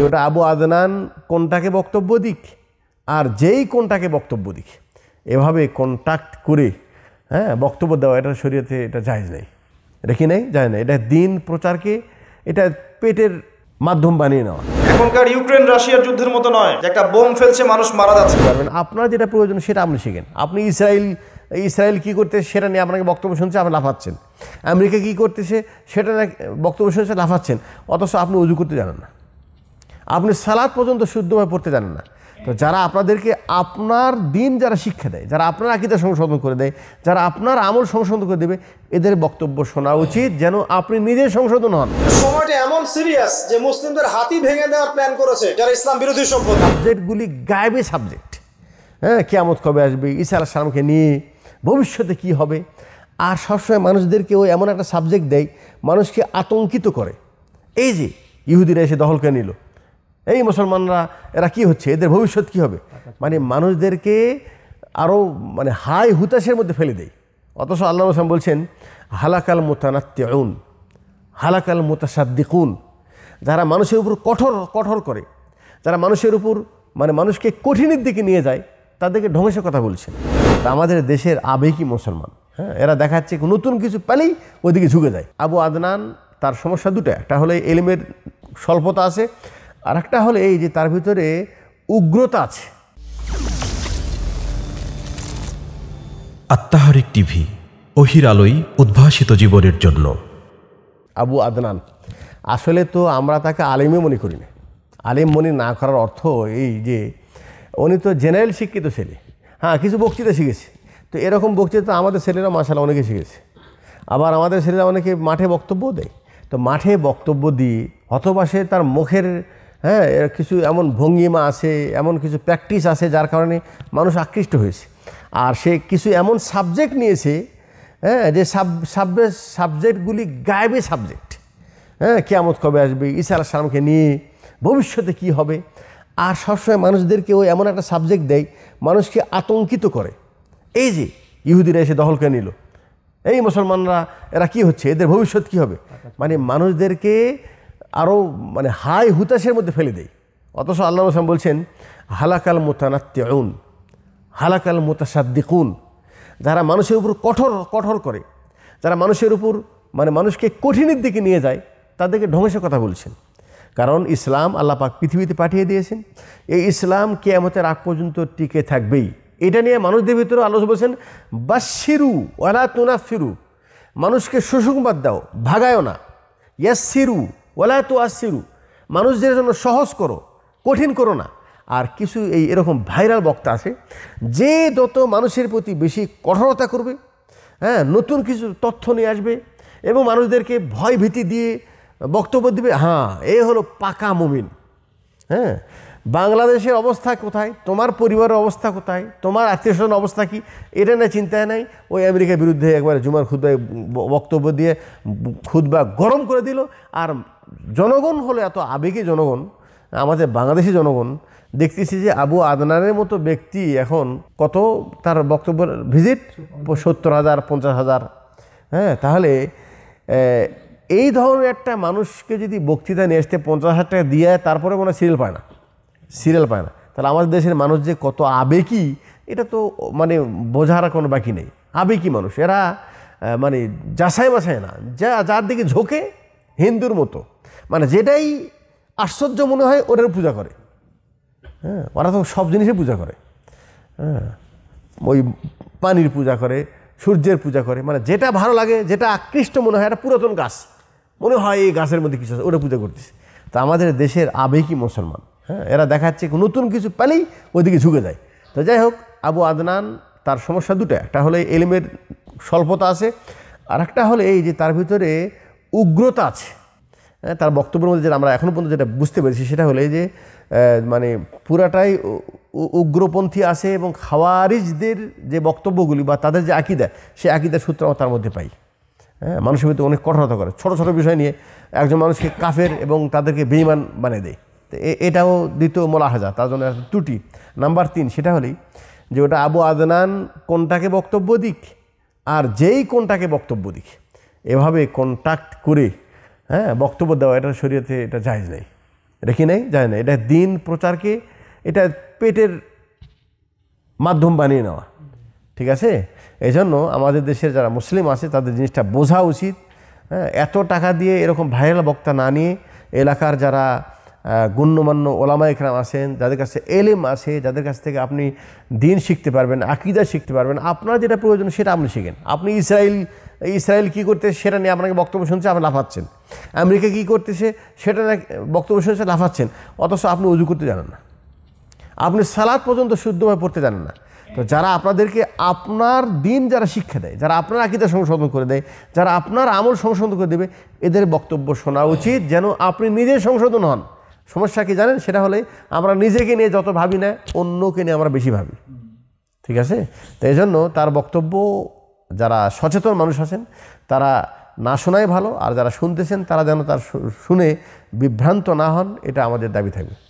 যে ওটা আবু আদনান কোনটাকে বক্তব্য দিক আর যেই কোনটাকে বক্তব্য দিক এভাবে কন্ট্যাক্ট করে হ্যাঁ বক্তব্য দেওয়া এটা শরীরতে এটা যায় নেই এটা কি নেই যায় না এটা দিন প্রচারকে এটা পেটের মাধ্যম বানিয়ে নেওয়া এখনকার ইউক্রেন রাশিয়ার যুদ্ধের মতো নয় একটা বোম ফেলছে মানুষ মারা যাচ্ছে পারবেন আপনার যেটা প্রয়োজন সেটা আপনি শিখেন আপনি ইসরায়েল ইসরায়েল কী করতেছে সেটা নিয়ে আপনাকে বক্তব্য শুনছে আপনি লাফাচ্ছেন আমেরিকা কী করতেছে সেটা বক্তব্য শুনছে লাফাচ্ছেন অথচ আপনি উজু করতে জানেন না আপনি সালাদ পর্যন্ত শুদ্ধভাবে পড়তে জানেন না তো যারা আপনাদেরকে আপনার দিন যারা শিক্ষা দেয় যারা আপনার আকিদা সংশোধন করে দেয় যারা আপনার আমল সংশোধন করে দেবে এদের বক্তব্য শোনা উচিত যেন আপনি নিজে সংশোধন হন সময়টা এমন সিরিয়াস যে মুসলিমদের হাতি ভেঙে দেওয়ার প্ল্যান করেছে যারা ইসলাম বিরোধী সম্পদ সাবজেক্টগুলি গায়েবী সাবজেক্ট হ্যাঁ কেয়ামত কবে আসবে ইসা সালামকে নিয়ে ভবিষ্যতে কি হবে আর সবসময় মানুষদেরকে ওই এমন একটা সাবজেক্ট দেয় মানুষকে আতঙ্কিত করে এই যে ইহুদিরা এসে দখল করে নিল এই মুসলমানরা এরা কি হচ্ছে এদের ভবিষ্যৎ কি হবে মানে মানুষদেরকে আরও মানে হাই হুতাশের মধ্যে ফেলে দেয় অথচ আল্লাহ রসলাম বলছেন হালাকাল মোতানাত্যউন হালাকাল মোতাসাদ্দিকুন যারা মানুষের উপর কঠোর কঠোর করে যারা মানুষের উপর মানে মানুষকে কঠিনের দিকে নিয়ে যায় তাদেরকে ধ্বংসের কথা বলছেন আমাদের দেশের আবেগী মুসলমান হ্যাঁ এরা দেখাচ্ছে নতুন কিছু পেলেই ওদিকে ঝুঁকে যায় আবু আদনান তার সমস্যা দুটো একটা হলে এলিমের স্বল্পতা আছে আর একটা হলো এই যে তার ভিতরে উগ্রতা আছে আত্মাহারিক টিভি অহির আলোই উদ্ভাসিত জীবনের জন্য আবু আদনান আসলে তো আমরা তাকে আলিমে মনে করি না আলিম মনে না করার অর্থ এই যে উনি তো জেনারেল শিক্ষিত ছেলে হ্যাঁ কিছু বক্তৃতা শিখেছে তো এরকম বক্তৃতা আমাদের ছেলেরা মাসালা অনেকে শিখেছে আবার আমাদের ছেলেরা অনেকে মাঠে বক্তব্য দেয় তো মাঠে বক্তব্য দিয়ে হতবাসে তার মুখের হ্যাঁ কিছু এমন ভঙ্গিমা আছে এমন কিছু প্র্যাকটিস আছে যার কারণে মানুষ আকৃষ্ট হয়েছে আর সে কিছু এমন সাবজেক্ট নিয়েছে হ্যাঁ যে সাব সাবজেক্টগুলি গায়েবে সাবজেক্ট হ্যাঁ কেয়ামত কবে আসবে ইসা আল সালামকে নিয়ে ভবিষ্যতে কি হবে আর সবসময় মানুষদেরকে ওই এমন একটা সাবজেক্ট দেয় মানুষকে আতঙ্কিত করে এই যে ইহুদিরা এসে দখলকে নিল এই মুসলমানরা এরা কি হচ্ছে এদের ভবিষ্যৎ কি হবে মানে মানুষদেরকে আরও মানে হাই হুতাশের মধ্যে ফেলে দেয় অথচ আল্লাহ রসলাম বলছেন হালাকাল মোতানাত্যউন হালাকাল মোতাসাদ্দিকুন যারা মানুষের উপর কঠোর কঠোর করে যারা মানুষের উপর মানে মানুষকে কঠিনের দিকে নিয়ে যায় তাদেরকে ধ্বংসের কথা বলছেন কারণ ইসলাম আল্লাহ পাক পৃথিবীতে পাঠিয়ে দিয়েছেন এই ইসলাম কেয়ামতের আগ পর্যন্ত টিকে থাকবেই এটা নিয়ে মানুষদের ভিতরে আলোচ বলছেন বাসিরু ওয়ালা তুনা ফিরু মানুষকে সুসংবাদ দাও ভাগায়ও না ইয়াসিরু ওলায় তো আসিরু মানুষদের জন্য সহজ করো কঠিন করো না আর কিছু এই এরকম ভাইরাল বক্তা আছে যে যত মানুষের প্রতি বেশি কঠোরতা করবে হ্যাঁ নতুন কিছু তথ্য নিয়ে আসবে এবং মানুষদেরকে ভয় ভীতি দিয়ে বক্তব্য দিবে হ্যাঁ এ হলো পাকা মুমিন হ্যাঁ বাংলাদেশের অবস্থা কোথায় তোমার পরিবারের অবস্থা কোথায় তোমার আত্মীয় স্বজন অবস্থা কী এটা না চিন্তায় নাই ওই আমেরিকার বিরুদ্ধে একবার জুমার খুদ্ায় বক্তব্য দিয়ে খুদ্া গরম করে দিল আর জনগণ হলো এত আবেগী জনগণ আমাদের বাংলাদেশি জনগণ দেখতেছি যে আবু আদনানের মতো ব্যক্তি এখন কত তার বক্তব্য ভিজিট সত্তর হাজার পঞ্চাশ হাজার হ্যাঁ তাহলে এই ধরনের একটা মানুষকে যদি বক্তৃতা নিয়ে আসতে পঞ্চাশ হাজার টাকা দিয়ে তারপরে মনে হয় সিরিয়াল পায় না সিরিয়াল পায় না তাহলে আমাদের দেশের মানুষ যে কত আবেগী এটা তো মানে বোঝার কোনো বাকি নেই আবেগী মানুষ এরা মানে যাচাই বাছায় না যা যার দিকে ঝোঁকে হিন্দুর মতো মানে যেটাই আশ্চর্য মনে হয় ওটার পূজা করে হ্যাঁ ওরা তো সব জিনিসে পূজা করে হ্যাঁ ওই পানির পূজা করে সূর্যের পূজা করে মানে যেটা ভালো লাগে যেটা আকৃষ্ট মনে হয় একটা পুরাতন গাছ মনে হয় এই গাছের মধ্যে কিছু আছে ওটা পূজা করতেছে তা আমাদের দেশের আবেগী মুসলমান হ্যাঁ এরা দেখাচ্ছে নতুন কিছু পেলেই ওইদিকে ঝুঁকে যায় তো যাই হোক আবু আদনান তার সমস্যা দুটো একটা হলো এলিমের স্বল্পতা আছে আর একটা হলো এই যে তার ভিতরে উগ্রতা আছে হ্যাঁ, তার বক্তব্যের মধ্যে যেটা আমরা এখনও পর্যন্ত যেটা বুঝতে পেরেছি সেটা হলো যে মানে পুরাটাই উগ্রপন্থী আছে এবং খাওয়ারিজদের যে বক্তব্যগুলি বা তাদের যে আকিদা সেই আকিদার সূত্র আমরা তার মধ্যে পাই হ্যাঁ মানুষের ভিতরে অনেক কঠোরতা করে ছোটো ছোটো বিষয় নিয়ে একজন মানুষকে কাফের এবং তাদেরকে বেইমান বানিয়ে দেয় এটাও দ্বিতীয় মোলাহাজা তার জন্য ত্রুটি নাম্বার তিন সেটা হলেই যে ওটা আবু আদনান কোনটাকে বক্তব্য দিক আর যেই কোনটাকে বক্তব্য দিক এভাবে কন্ট্যাক্ট করে হ্যাঁ বক্তব্য দেওয়া এটা শরীরতে এটা জায়জ নেই এটা কি নেই যায় না এটা দিন প্রচারকে এটা পেটের মাধ্যম বানিয়ে নেওয়া ঠিক আছে এই জন্য আমাদের দেশের যারা মুসলিম আছে তাদের জিনিসটা বোঝা উচিত হ্যাঁ এত টাকা দিয়ে এরকম ভাইরাল বক্তা না নিয়ে এলাকার যারা গণ্যমান্য ওলামা এখরাম আসেন যাদের কাছে এলেম আছে যাদের কাছ থেকে আপনি দিন শিখতে পারবেন আকিদা শিখতে পারবেন আপনার যেটা প্রয়োজন সেটা আপনি শিখেন আপনি ইসরায়েল ইসরায়েল কী করতেছে সেটা নিয়ে আপনাকে বক্তব্য শুনছে আপনি লাফাচ্ছেন আমেরিকা কী করতেছে সেটা বক্তব্য শুনছে লাফাচ্ছেন অথচ আপনি উজু করতে জানেন না আপনি সালাদ পর্যন্ত শুদ্ধভাবে পড়তে জানেন না তো যারা আপনাদেরকে আপনার দিন যারা শিক্ষা দেয় যারা আপনার আকিদা সংশোধন করে দেয় যারা আপনার আমল সংশোধন করে দেবে এদের বক্তব্য শোনা উচিত যেন আপনি নিজে সংশোধন হন সমস্যা কি জানেন সেটা হলে আমরা নিজেকে নিয়ে যত ভাবি না অন্যকে নিয়ে আমরা বেশি ভাবি ঠিক আছে তো এই জন্য তার বক্তব্য যারা সচেতন মানুষ আছেন তারা না শোনাই ভালো আর যারা শুনতেছেন তারা যেন তার শুনে বিভ্রান্ত না হন এটা আমাদের দাবি থাকবে